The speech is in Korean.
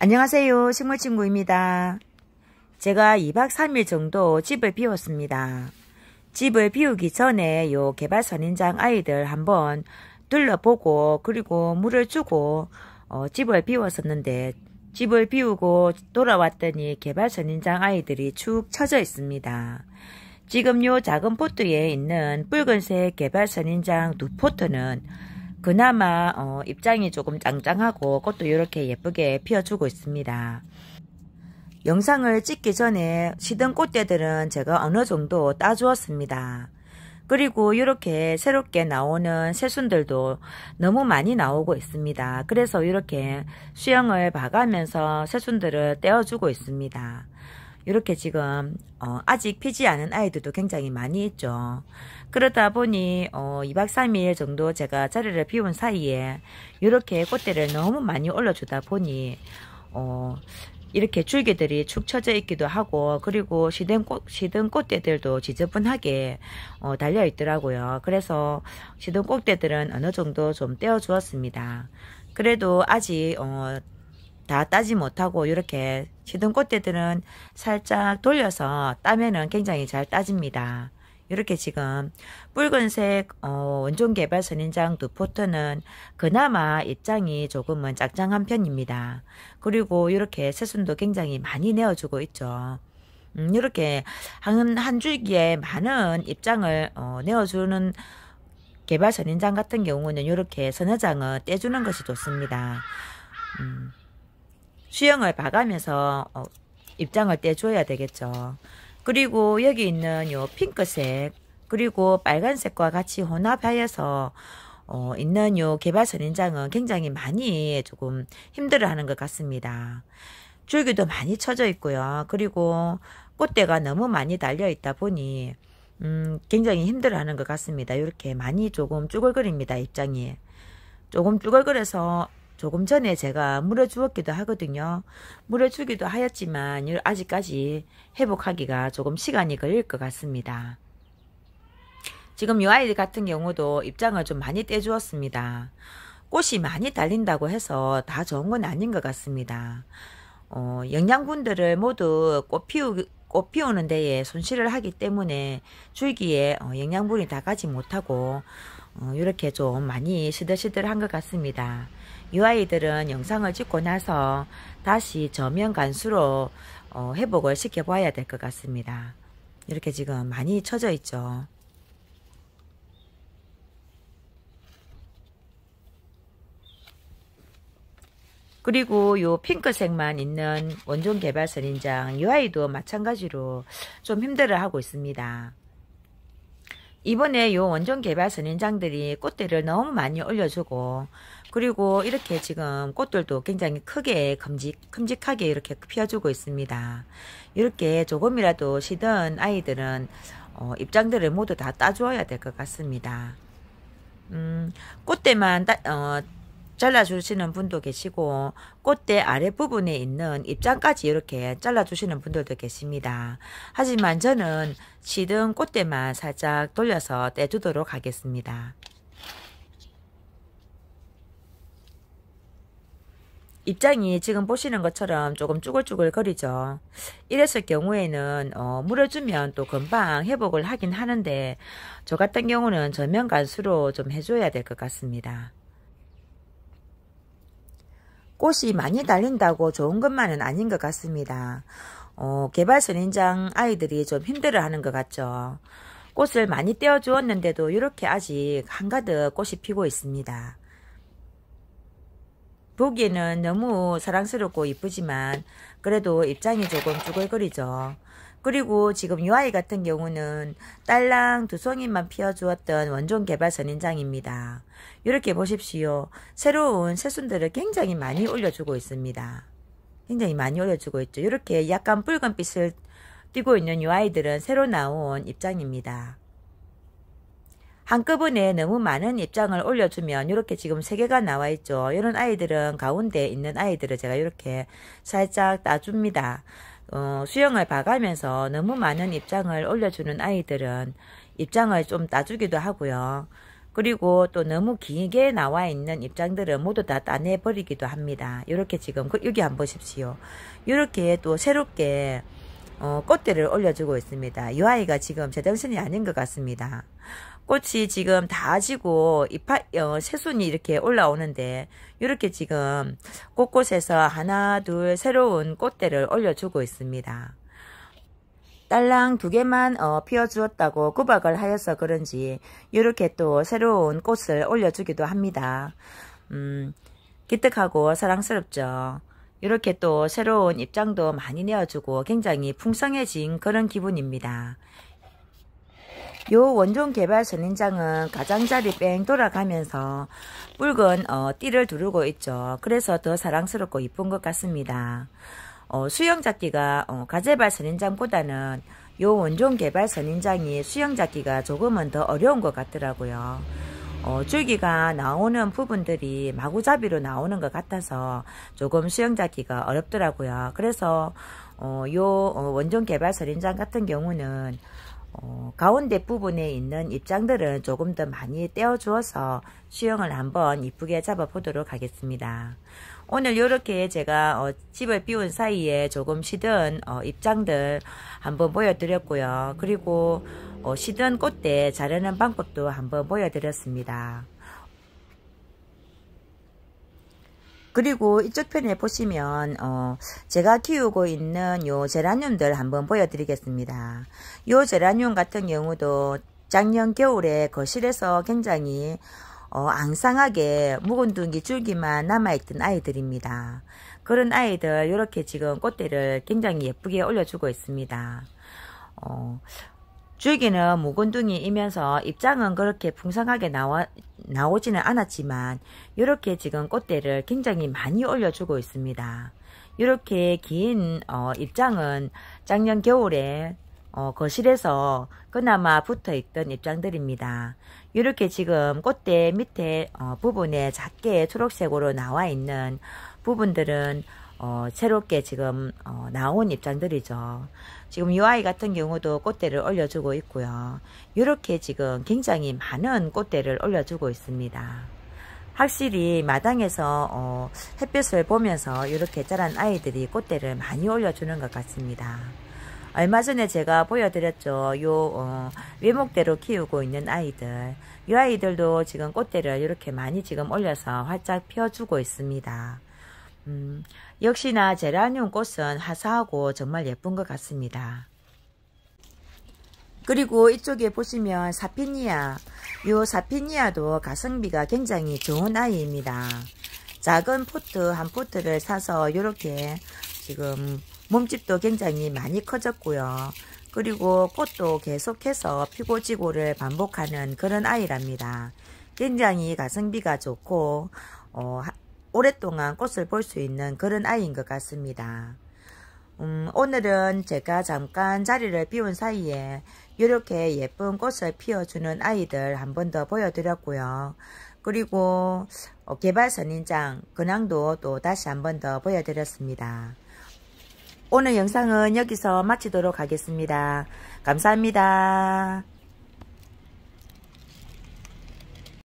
안녕하세요 식물친구입니다 제가 2박 3일 정도 집을 비웠습니다 집을 비우기 전에 요 개발 선인장 아이들 한번 둘러보고 그리고 물을 주고 어, 집을 비웠었는데 집을 비우고 돌아왔더니 개발 선인장 아이들이 축 처져 있습니다 지금 요 작은 포트에 있는 붉은색 개발 선인장 두 포트는 그나마 어, 입장이 조금 짱짱하고 꽃도 이렇게 예쁘게 피어주고 있습니다. 영상을 찍기 전에 시든 꽃대들은 제가 어느 정도 따주었습니다. 그리고 이렇게 새롭게 나오는 새순들도 너무 많이 나오고 있습니다. 그래서 이렇게 수영을 봐가면서 새순들을 떼어주고 있습니다. 이렇게 지금 어, 아직 피지 않은 아이들도 굉장히 많이 있죠. 그러다 보니 어, 2박 3일 정도 제가 자리를 비운 사이에 이렇게 꽃대를 너무 많이 올려주다 보니 어, 이렇게 줄기들이 축 처져 있기도 하고 그리고 시든 꽃 시든 꽃대들도 지저분하게 어, 달려 있더라고요. 그래서 시든 꽃대들은 어느 정도 좀 떼어 주었습니다. 그래도 아직 어, 다 따지 못하고 이렇게 시든 꽃대들은 살짝 돌려서 따면은 굉장히 잘 따집니다. 이렇게 지금 붉은색 어, 원종 개발 선인장 두 포트는 그나마 입장이 조금은 짝짱한 편입니다. 그리고 이렇게 새순도 굉장히 많이 내어주고 있죠. 음, 이렇게 한, 한 줄기에 많은 입장을 어, 내어주는 개발 선인장 같은 경우는 이렇게 선너 장을 떼주는 것이 좋습니다. 음. 수영을 봐가면서 어, 입장을 떼줘야 되겠죠. 그리고 여기 있는 요 핑크색 그리고 빨간색과 같이 혼합하여서 어, 있는 요 개발선 인장은 굉장히 많이 조금 힘들어하는 것 같습니다. 줄기도 많이 쳐져 있고요. 그리고 꽃대가 너무 많이 달려 있다 보니 음, 굉장히 힘들어하는 것 같습니다. 이렇게 많이 조금 쭈글거립니다. 입장이. 조금 쭈글거려서 조금 전에 제가 물어주었기도 하거든요. 물어주기도 하였지만 아직까지 회복하기가 조금 시간이 걸릴 것 같습니다. 지금 이 아이 들 같은 경우도 입장을 좀 많이 떼주었습니다. 꽃이 많이 달린다고 해서 다 좋은 건 아닌 것 같습니다. 어, 영양분들을 모두 꽃 피우, 기꽃 피우는 데에 손실을 하기 때문에 줄기에 어, 영양분이 다 가지 못하고 어, 이렇게 좀 많이 시들시들한 것 같습니다. 이 아이들은 영상을 찍고 나서 다시 저면 간수로 어, 회복을 시켜봐야 될 것 같습니다. 이렇게 지금 많이 쳐져 있죠. 그리고 요 핑크색만 있는 원종 개발 선인장 u i 도 마찬가지로 좀 힘들어하고 있습니다. 이번에 요 원종 개발 선인장들이 꽃대를 너무 많이 올려주고 그리고 이렇게 지금 꽃들도 굉장히 크게 큼직, 큼직하게 이렇게 피어주고 있습니다. 이렇게 조금이라도 시던 아이들은 어, 입장들을 모두 다 따주어야 될 것 같습니다. 음, 꽃대만 따, 어, 잘라주시는 분도 계시고 꽃대 아랫부분에 있는 입장까지 이렇게 잘라주시는 분들도 계십니다. 하지만 저는 시든 꽃대만 살짝 돌려서 떼주도록 하겠습니다. 입장이 지금 보시는 것처럼 조금 쭈글쭈글 거리죠. 이랬을 경우에는 어, 물을 주면 또 금방 회복을 하긴 하는데 저 같은 경우는 전면 간수로 좀 해줘야 될 것 같습니다. 꽃이 많이 달린다고 좋은 것만은 아닌 것 같습니다. 어, 개발 선인장 아이들이 좀 힘들어하는 것 같죠. 꽃을 많이 떼어 주었는데도 이렇게 아직 한가득 꽃이 피고 있습니다. 보기에는 너무 사랑스럽고 이쁘지만 그래도 입장이 조금 쭈글거리죠. 그리고 지금 이 아이 같은 경우는 딸랑 두 송이만 피워주었던 원종 개발 선인장입니다. 이렇게 보십시오. 새로운 새순들을 굉장히 많이 올려주고 있습니다. 굉장히 많이 올려주고 있죠. 이렇게 약간 붉은빛을 띄고 있는 이 아이들은 새로 나온 입장입니다. 한꺼번에 너무 많은 입장을 올려주면 이렇게 지금 세 개가 나와 있죠. 이런 아이들은 가운데 있는 아이들을 제가 이렇게 살짝 따줍니다. 어, 수영을 봐가면서 너무 많은 입장을 올려주는 아이들은 입장을 좀 따주기도 하고요. 그리고 또 너무 길게 나와 있는 입장들은 모두 다 따내버리기도 합니다. 이렇게 지금 그, 여기 한번 보십시오. 이렇게 또 새롭게 어, 꽃들을 올려주고 있습니다. 이 아이가 지금 제정신이 아닌 것 같습니다. 꽃이 지금 다 지고 이파 어, 새순이 이렇게 올라오는데 이렇게 지금 곳곳에서 하나 둘 새로운 꽃대를 올려주고 있습니다. 딸랑 두 개만 어, 피워주었다고 구박을 하여서 그런지 이렇게 또 새로운 꽃을 올려주기도 합니다. 음, 기특하고 사랑스럽죠. 이렇게 또 새로운 입장도 많이 내어주고 굉장히 풍성해진 그런 기분입니다. 요 원종 개발 선인장은 가장자리 뺑 돌아가면서 붉은 어, 띠를 두르고 있죠. 그래서 더 사랑스럽고 이쁜 것 같습니다. 어, 수영잡기가 어, 가재발 선인장보다는 요 원종 개발 선인장이 수영잡기가 조금은 더 어려운 것 같더라고요. 어, 줄기가 나오는 부분들이 마구잡이로 나오는 것 같아서 조금 수영 잡기가 어렵더라고요. 그래서 어, 요 어, 원종 개발 서린장 같은 경우는 어, 가운데 부분에 있는 입장들은 조금 더 많이 떼어주어서 수영을 한번 이쁘게 잡아보도록 하겠습니다. 오늘 이렇게 제가 어, 집을 비운 사이에 조금 시든 어, 입장들 한번 보여드렸고요. 그리고 어, 시든 꽃대 자르는 방법도 한번 보여드렸습니다. 그리고 이쪽 편에 보시면 어 제가 키우고 있는 요 제라늄들 한번 보여드리겠습니다. 요 제라늄 같은 경우도 작년 겨울에 거실에서 그 굉장히 어, 앙상하게 묵은 둥이 줄기만 남아있던 아이들입니다. 그런 아이들 이렇게 지금 꽃대를 굉장히 예쁘게 올려주고 있습니다. 어, 줄기는 묵은둥이이면서 입장은 그렇게 풍성하게 나와, 나오지는 않았지만 이렇게 지금 꽃대를 굉장히 많이 올려주고 있습니다. 이렇게 긴 어, 입장은 작년 겨울에 어, 거실에서 그나마 붙어있던 입장들입니다. 이렇게 지금 꽃대 밑에 어, 부분에 작게 초록색으로 나와있는 부분들은 어, 새롭게 지금 어, 나온 입장들이죠. 지금 UI 같은 경우도 꽃대를 올려주고 있고요. 이렇게 지금 굉장히 많은 꽃대를 올려주고 있습니다. 확실히 마당에서 어, 햇볕을 보면서 이렇게 자란 아이들이 꽃대를 많이 올려주는 것 같습니다. 얼마 전에 제가 보여드렸죠. 요 어, 외목대로 키우고 있는 아이들. 이 아이들도 지금 꽃대를 이렇게 많이 지금 올려서 활짝 피워주고 있습니다. 음, 역시나 제라늄 꽃은 화사하고 정말 예쁜 것 같습니다. 그리고 이쪽에 보시면 사피니아 이 사피니아도 가성비가 굉장히 좋은 아이입니다. 작은 포트 한 포트를 사서 이렇게 지금 몸집도 굉장히 많이 커졌고요. 그리고 꽃도 계속해서 피고 지고를 반복하는 그런 아이랍니다. 굉장히 가성비가 좋고 어, 오랫동안 꽃을 볼 수 있는 그런 아이인 것 같습니다. 음, 오늘은 제가 잠깐 자리를 비운 사이에 이렇게 예쁜 꽃을 피워주는 아이들 한 번 더 보여드렸고요. 그리고 어, 개발선인장 근황도 또 다시 한 번 더 보여드렸습니다. 오늘 영상은 여기서 마치도록 하겠습니다. 감사합니다.